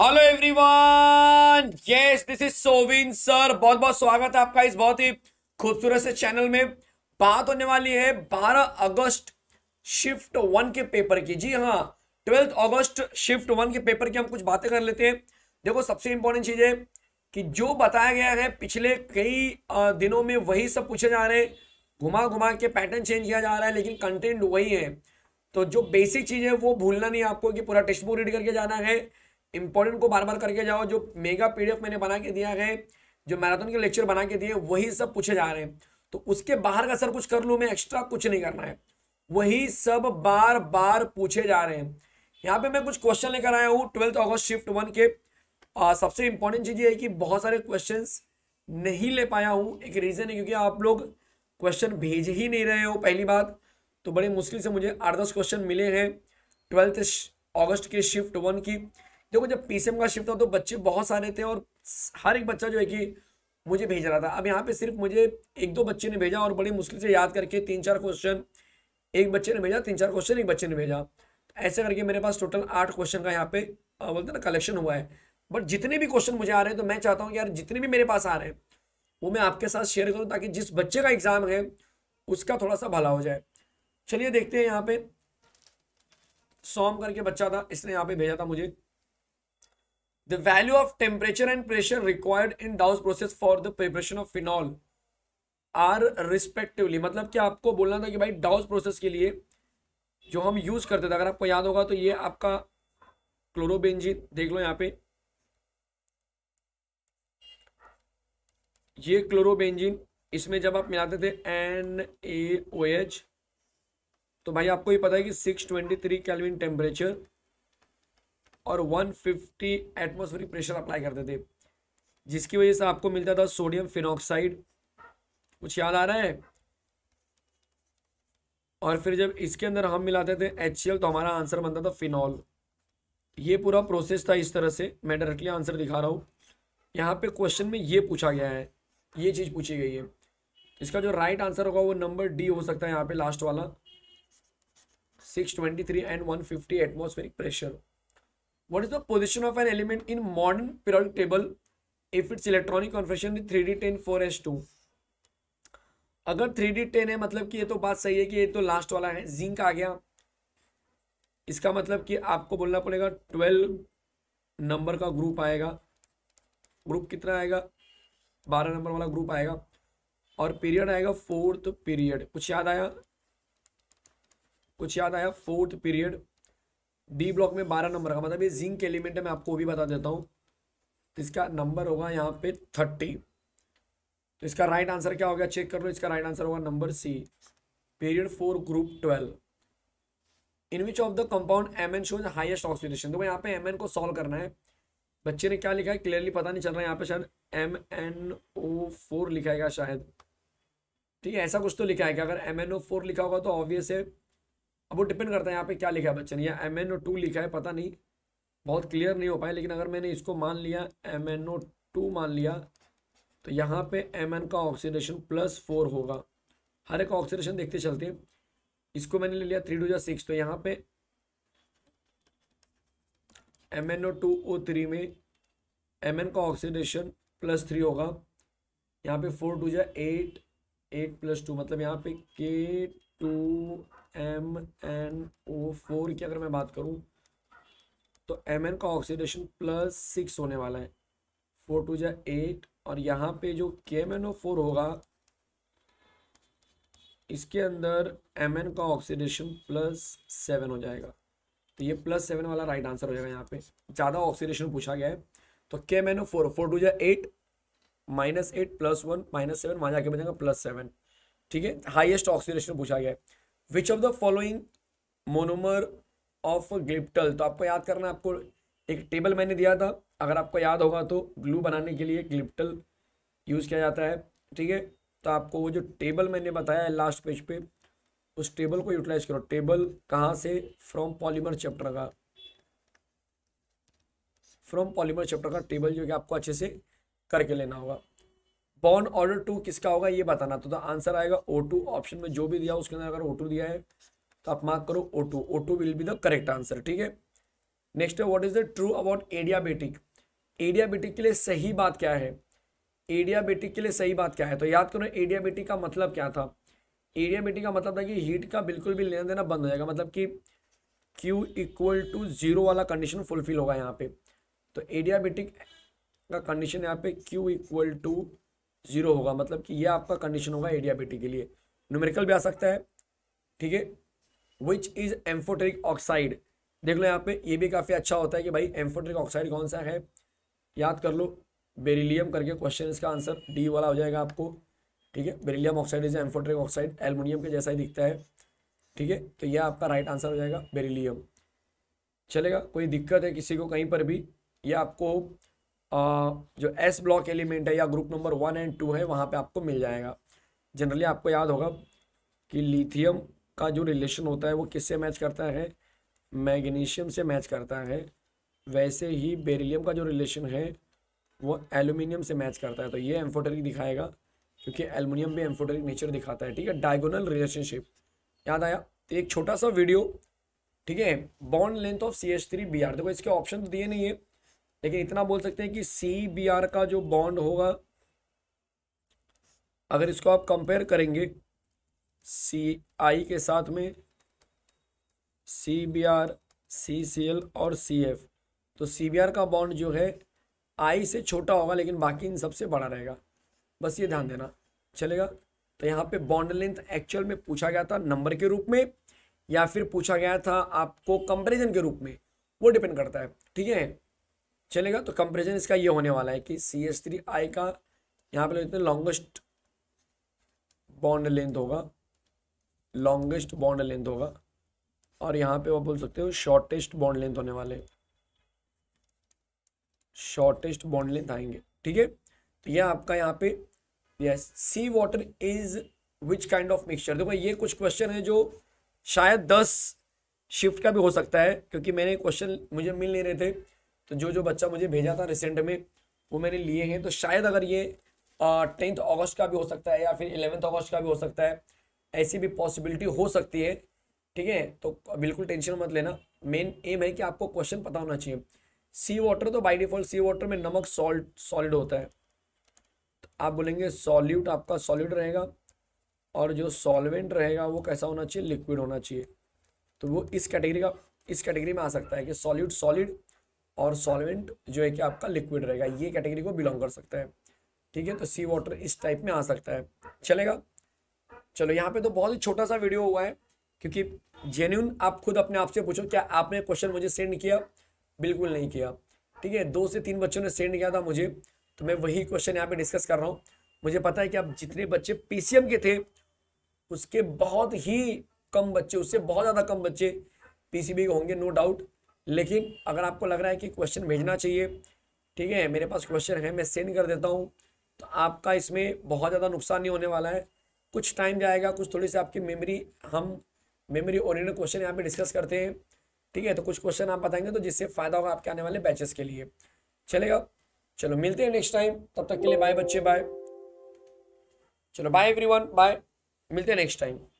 hello everyone yes this is सोविन sir बहुत बहुत स्वागत है आपका इस बहुत ही खूबसूरत से चैनल में बात होने वाली है 12 अगस्त शिफ्ट वन के पेपर की जी हाँ ट्वेल्थ अगस्त शिफ्ट वन के पेपर की हम कुछ बातें कर लेते हैं देखो सबसे इंपॉर्टेंट चीज है कि जो बताया गया है पिछले कई दिनों में वही सब पूछे जा रहे हैं घुमा घुमा के पैटर्न चेंज किया जा रहा है लेकिन कंटेंट वही है तो जो बेसिक चीज है वो भूलना नहीं आपको कि पूरा टेक्स्ट बुक रीड करके जाना है इंपॉर्टेंट को बार बार करके जाओ जो मेगा पीडीएफ मैंने बना के दिया है जो मैराथन के लेक्चर बना के दिए वही सब पूछे जा रहे हैं तो उसके बाहर का सर कुछ कर लूँ मैं एक्स्ट्रा कुछ नहीं करना है वही सब बार बार पूछे जा रहे हैं यहाँ पे मैं कुछ क्वेश्चन लेकर आया हूँ ट्वेल्थ अगस्त शिफ्ट वन के आ, सबसे इंपॉर्टेंट चीज़ ये है कि बहुत सारे क्वेश्चन नहीं ले पाया हूँ एक रीज़न है क्योंकि आप लोग क्वेश्चन भेज ही नहीं रहे हो पहली बात तो बड़े मुश्किल से मुझे आठ दस क्वेश्चन मिले हैं ट्वेल्थ अगस्त के शिफ्ट वन की देखो जब पीसीएम का शिफ्ट था तो बच्चे बहुत सारे थे और हर एक बच्चा जो है कि मुझे भेज रहा था अब यहाँ पे सिर्फ मुझे एक दो बच्चे ने भेजा और बड़ी मुश्किल से याद करके तीन चार क्वेश्चन एक बच्चे ने भेजा तीन चार क्वेश्चन एक बच्चे ने भेजा ऐसे करके मेरे पास टोटल आठ क्वेश्चन का यहाँ पे बोलते ना कलेक्शन हुआ है बट जितने भी क्वेश्चन मुझे आ रहे हैं तो मैं चाहता हूँ कि यार जितने भी मेरे पास आ रहे हैं वो मैं आपके साथ शेयर करूँ ताकि जिस बच्चे का एग्जाम है उसका थोड़ा सा भला हो जाए चलिए देखते हैं यहाँ पे सॉम करके बच्चा था इसने यहाँ पे भेजा था मुझे the value of temperature and pressure required in Dow's process for the preparation of phenol are respectively मतलब कि आपको बोलना था कि भाई Dow's process के लिए जो हम use करते थे अगर आपको याद होगा तो ये आपका क्लोरोबेंजीन देख लो यहाँ पे ये क्लोरोबेंजीन इसमें जब आप मिलाते थे एन ए ओ एच तो भाई आपको ये पता है कि six twenty three kelvin temperature और 150 एटमॉस्फेरिक प्रेशर अप्लाई करते थे जिसकी वजह से आपको मिलता था सोडियम फिनॉक्साइड कुछ याद आ रहा है और फिर जब इसके अंदर हम मिलाते थे एच तो हमारा आंसर बनता था फिनॉल ये पूरा प्रोसेस था इस तरह से मैं डायरेक्टली आंसर दिखा रहा हूँ यहाँ पे क्वेश्चन में ये पूछा गया है ये चीज़ पूछी गई है इसका जो राइट आंसर होगा वो नंबर डी हो सकता है यहाँ पे लास्ट वाला six twenty three and one fifty atmospheric pressure what is the position of an element in modern periodic table if its electronic configuration three D ten four S two अगर three D ten है मतलब कि ये तो बात सही है कि ये तो लास्ट वाला है जिंक आ गया इसका मतलब कि आपको बोलना पड़ेगा ट्वेल्व नंबर का ग्रुप आएगा ग्रुप कितना आएगा बारह नंबर वाला ग्रुप आएगा और पीरियड आएगा फोर्थ पीरियड कुछ याद आया कुछ याद आया फोर्थ पीरियड डी ब्लॉक में बारह नंबर का मतलब ये जिंक एलिमेंट है मैं आपको भी बता देता हूँ इसका नंबर होगा यहाँ पे थर्टी तो इसका राइट आंसर क्या हो गया चेक कर लो इसका राइट आंसर होगा number C period four group twelve in which of the compound M N shows highest oxidation तो यहाँ पे एम को सॉल्व करना है बच्चे ने क्या लिखा है क्लियरली पता नहीं चल रहा है यहाँ पे शायद एम एन ओ फोर लिखाएगा शायद ठीक है ऐसा कुछ तो लिखा है कि अगर एम एन ओ फोर लिखा होगा तो ऑब्वियस है अब वो डिपेंड करता है यहाँ पे क्या लिखा है बच्चन या एम एन ओ टू लिखा है पता नहीं बहुत क्लियर नहीं हो पाया लेकिन अगर मैंने इसको मान लिया एम एन ओ टू मान लिया तो यहाँ पे एम एन का ऑक्सीडेशन प्लस फोर होगा हर एक ऑक्सीडेशन देखते चलते इसको मैंने ले लिया थ्री टू या सिक्स तो यहाँ पे M N O two O three में एम एन का ऑक्सीडेशन प्लस थ्री होगा यहाँ पे फोर टू या एट एट प्लस टू मतलब यहाँ पे K two M N O four की अगर मैं बात करूं तो एम एन का ऑक्सीडेशन प्लस सिक्स होने वाला है फोर टू जै एट और यहाँ पे जो के एम एन ओ फोर होगा इसके अंदर एम एन का ऑक्सीडेशन प्लस सेवन हो जाएगा तो ये प्लस सेवन वाला राइट आंसर हो जाएगा यहाँ पे ज़्यादा ऑक्सीडेशन पूछा गया है तो K M N O four four two जै eight minus eight plus one minus seven वहाँ जाके बचेगा प्लस सेवन ठीक है हाइएस्ट ऑक्सीडेशन पूछा गया है which of the following monomer of glyptal तो आपको याद करना आपको एक टेबल मैंने दिया था अगर आपको याद होगा तो ग्लू बनाने के लिए ग्लिप्टल यूज़ किया जाता है ठीक है तो आपको वो जो टेबल मैंने बताया है लास्ट पेज पे उस टेबल को यूटिलाइज करो टेबल कहाँ से फ्रॉम पॉलीमर चैप्टर का फ्रॉम पॉलीमर चैप्टर का टेबल जो कि आपको अच्छे से करके लेना होगा पॉन ऑर्डर टू किसका होगा ये बताना तो आंसर आएगा ओ टू ऑप्शन में जो भी दिया उसके अंदर अगर ओ टू दिया है तो आप मार्क करो O two O two will be the correct answer ठीक है नेक्स्ट है what is the true about adiabatic adiabatic के लिए सही बात क्या है एडियाबेटिक के लिए सही बात क्या है तो याद करो एडियाबेटिक का मतलब क्या था एडियाबेटिक का मतलब था कि हीट का बिल्कुल भी लेना देना बंद हो जाएगा मतलब कि Q इक्वल टू जीरो वाला कंडीशन फुलफिल होगा यहाँ पे तो एडियाबेटिक का कंडीशन यहाँ पे Q इक्वल टू जीरो होगा मतलब कि ये आपका कंडीशन होगा एडियाबेटी के लिए न्यूमेरिकल भी आ सकता है ठीक है विच इज एम्फोटेरिक ऑक्साइड देख लो यहाँ पे ये भी काफ़ी अच्छा होता है कि भाई एम्फोटेरिक ऑक्साइड कौन सा है याद कर लो बेरिलियम करके क्वेश्चन इसका आंसर डी वाला हो जाएगा आपको ठीक है beryllium oxide is amphoteric oxide aluminium के जैसा ही दिखता है ठीक है तो यह आपका राइट आंसर हो जाएगा बेरिलियम चलेगा कोई दिक्कत है किसी को कहीं पर भी यह आपको जो एस ब्लॉक एलिमेंट है या group number one and two है वहाँ पे आपको मिल जाएगा जनरली आपको याद होगा कि लिथियम का जो रिलेशन होता है वो किससे मैच करता है मैग्नीशियम से मैच करता है वैसे ही बेरिलियम का जो रिलेशन है वो एल्यूमिनियम से मैच करता है तो ये एम्फोटेरिक दिखाएगा क्योंकि एल्यूमिनियम भी एम्फोटेरिक नेचर दिखाता है ठीक है डायगोनल रिलेशनशिप याद आया तो एक छोटा सा वीडियो ठीक है bond length of C H three B R देखो इसके ऑप्शन तो दिए नहीं है लेकिन इतना बोल सकते हैं कि सी बी आर का जो बॉन्ड होगा अगर इसको आप कंपेयर करेंगे सी आई के साथ में C B R C C L और सी एफ तो सी बी आर का बॉन्ड जो है आई से छोटा होगा लेकिन बाकी इन सबसे बड़ा रहेगा बस ये ध्यान देना चलेगा तो यहाँ पे बॉन्ड लेंथ एक्चुअल में पूछा गया था नंबर के रूप में या फिर पूछा गया था आपको कंपेरिजन के रूप में वो डिपेंड करता है ठीक है चलेगा तो कंपेरिजन इसका ये होने वाला है कि सी एस थ्री आई का यहाँ पे हैं लॉन्गेस्ट बॉन्ड लेंथ होगा लॉन्गेस्ट बॉन्ड लेंथ होगा और यहाँ पे वो बोल सकते हो शॉर्टेस्ट बॉन्ड लेंथ होने वाले शॉर्टेस्ट बॉन्ड लेंथ आएंगे ठीक है तो ये आपका यहाँ पे yes sea water is which kind of mixture देखो ये कुछ क्वेश्चन है जो शायद दस शिफ्ट का भी हो सकता है क्योंकि मैंने क्वेश्चन मुझे मिल नहीं रहे थे तो जो जो बच्चा मुझे भेजा था रिसेंट में वो मैंने लिए हैं तो शायद अगर ये टेंथ अगस्त का भी हो सकता है या फिर इलेवेंथ अगस्त का भी हो सकता है ऐसी भी पॉसिबिलिटी हो सकती है ठीक है तो बिल्कुल टेंशन मत लेना मेन एम है कि आपको क्वेश्चन पता होना चाहिए सी वाटर तो बाई डिफॉल्ट सी वाटर में नमक सॉल्ट सॉलिड होता है तो आप बोलेंगे सॉल्यूट आपका सॉलिड रहेगा और जो सॉल्वेंट रहेगा वो कैसा होना चाहिए लिक्विड होना चाहिए तो वो इस कैटेगरी का इस कैटेगरी में आ सकता है कि सॉल्यूट सॉलिड और सॉल्वेंट जो है कि आपका लिक्विड रहेगा ये कैटेगरी को बिलोंग कर सकता है ठीक है तो सी वाटर इस टाइप में आ सकता है चलेगा चलो यहाँ पे तो बहुत ही छोटा सा वीडियो हुआ है क्योंकि जेन्यून आप खुद अपने आप से पूछो क्या आपने क्वेश्चन मुझे सेंड किया बिल्कुल नहीं किया ठीक है दो से तीन बच्चों ने सेंड किया था मुझे तो मैं वही क्वेश्चन यहाँ पे डिस्कस कर रहा हूँ मुझे पता है कि आप जितने बच्चे पीसीएम के थे उसके बहुत ही कम बच्चे उससे बहुत ज़्यादा कम बच्चे पी के होंगे नो डाउट लेकिन अगर आपको लग रहा है कि क्वेश्चन भेजना चाहिए ठीक है मेरे पास क्वेश्चन है मैं सेंड कर देता हूँ तो आपका इसमें बहुत ज़्यादा नुकसान नहीं होने वाला है कुछ टाइम जाएगा कुछ थोड़ी सी आपकी मेमोरी हम मेमोरी ओरिएंटेड क्वेश्चन यहाँ पे डिस्कस करते हैं ठीक है तो कुछ क्वेश्चन आप बताएंगे तो जिससे फ़ायदा होगा आपके आने वाले बैचेस के लिए चलेगा चलो मिलते हैं नेक्स्ट टाइम तब तक के लिए बाय बच्चे बाय चलो बाय एवरीवन बाय मिलते हैं नेक्स्ट टाइम